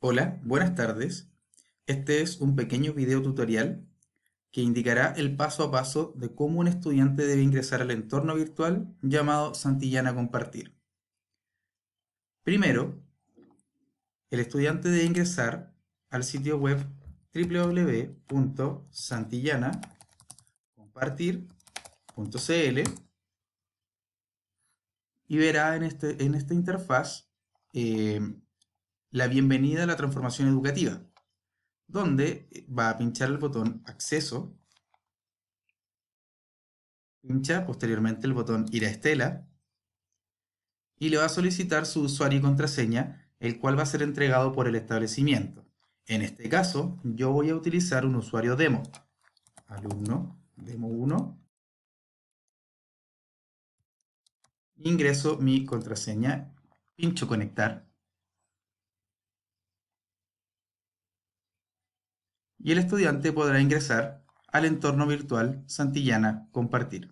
Hola, buenas tardes. Este es un pequeño video tutorial que indicará el paso a paso de cómo un estudiante debe ingresar al entorno virtual llamado Santillana Compartir. Primero, el estudiante debe ingresar al sitio web www.santillanacompartir.cl y verá en, este, en esta interfaz eh, la bienvenida a la transformación educativa, donde eh, va a pinchar el botón acceso, pincha posteriormente el botón ir a Estela y le va a solicitar su usuario y contraseña, el cual va a ser entregado por el establecimiento. En este caso, yo voy a utilizar un usuario demo, alumno demo 1, ingreso mi contraseña, pincho conectar y el estudiante podrá ingresar al entorno virtual Santillana Compartir.